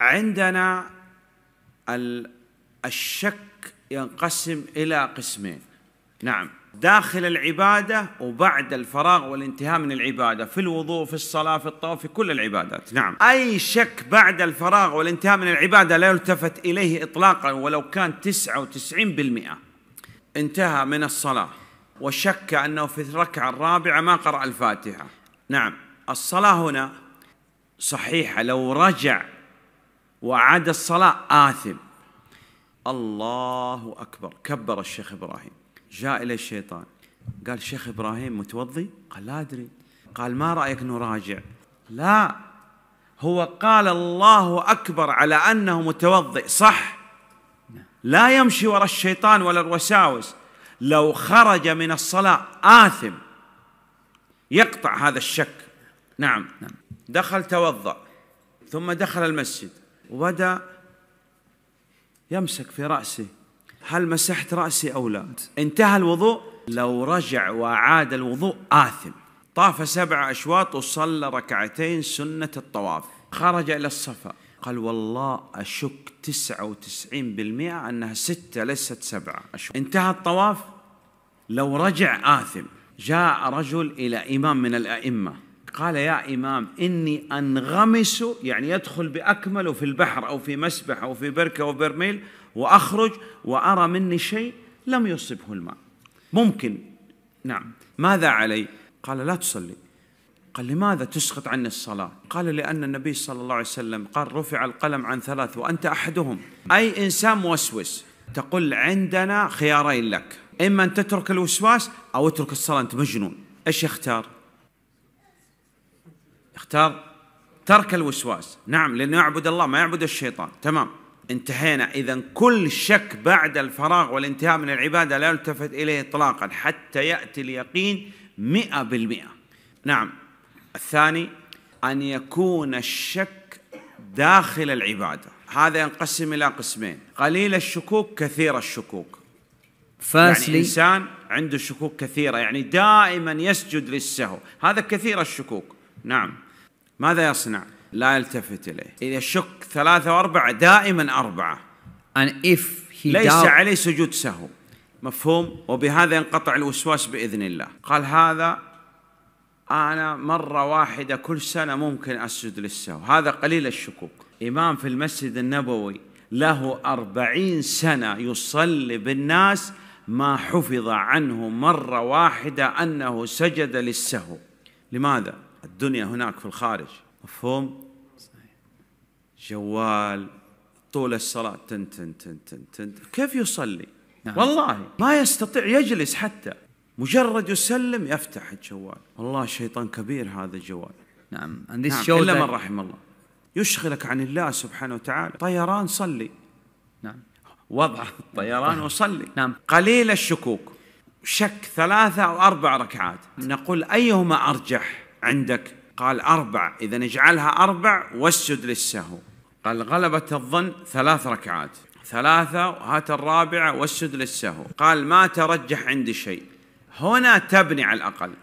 عندنا الشك ينقسم الى قسمين نعم داخل العباده وبعد الفراغ والانتهاء من العباده في الوضوء في الصلاه في الطواف في كل العبادات نعم اي شك بعد الفراغ والانتهاء من العباده لا يلتفت اليه اطلاقا ولو كان 99% انتهى من الصلاه وشك انه في الركعه الرابعه ما قرأ الفاتحه نعم الصلاه هنا صحيحه لو رجع وعاد الصلاة آثم الله أكبر كبر الشيخ إبراهيم جاء إليه الشيطان قال شيخ إبراهيم متوضي قال لا أدري قال ما رأيك نراجع لا هو قال الله أكبر على أنه متوضئ صح لا يمشي وراء الشيطان ولا الوساوس لو خرج من الصلاة آثم يقطع هذا الشك نعم دخل توضأ ثم دخل المسجد وبدأ يمسك في رأسه هل مسحت رأسي أو لا انتهى الوضوء لو رجع وأعاد الوضوء آثم طاف سبع أشواط وصلى ركعتين سنة الطواف خرج إلى الصفا قال والله أشك 99% أنها ستة ليست سبعة أشواط انتهى الطواف لو رجع آثم جاء رجل إلى إمام من الأئمة قال يا إمام إني أنغمس يعني يدخل بأكمله في البحر أو في مسبح أو في بركة أو برميل وأخرج وأرى مني شيء لم يصبه الماء ممكن نعم ماذا علي قال لا تصلي قال لماذا تسقط عني الصلاة قال لأن النبي صلى الله عليه وسلم قال رفع القلم عن ثلاث وأنت أحدهم أي إنسان موسوس تقول عندنا خيارين لك إما أن تترك الوسواس أو اترك الصلاة أنت مجنون إيش يختار اختار ترك الوسواس نعم لأنه يعبد الله ما يعبد الشيطان تمام انتهينا إذا كل شك بعد الفراغ والانتهاء من العبادة لا يلتفت إليه إطلاقا حتى يأتي اليقين مئة بالمئة نعم الثاني أن يكون الشك داخل العبادة هذا ينقسم إلى قسمين قليل الشكوك كثير الشكوك فاسلي يعني إنسان عنده شكوك كثيرة يعني دائما يسجد للسهو هذا كثير الشكوك نعم ماذا يصنع؟ لا يلتفت إليه إذا شك ثلاثة وأربعة دائما أربعة And if he ليس عليه سجود سهو مفهوم وبهذا ينقطع الوسواس بإذن الله قال هذا أنا مرة واحدة كل سنة ممكن أسجد للسهو هذا قليل الشكوك إمام في المسجد النبوي له أربعين سنة يصلي بالناس ما حفظ عنه مرة واحدة أنه سجد للسهو لماذا؟ الدنيا هناك في الخارج مفهوم جوال طول الصلاة تن تن تن تن تن كيف يصلي نعم. والله ما يستطيع يجلس حتى مجرد يسلم يفتح الجوال والله شيطان كبير هذا الجوال نعم نعم إلا من رحم الله يشغلك عن الله سبحانه وتعالى طيران صلي نعم وضع الطيران وصلي نعم قليل الشكوك شك ثلاثة أو أربع ركعات نقول أيهما أرجح عندك قال أربع إذا اجعلها أربع واسجد للسهو قال غلبة الظن ثلاث ركعات ثلاثة وهات الرابعة واسجد للسهو قال ما ترجح عندي شيء هنا تبني على الأقل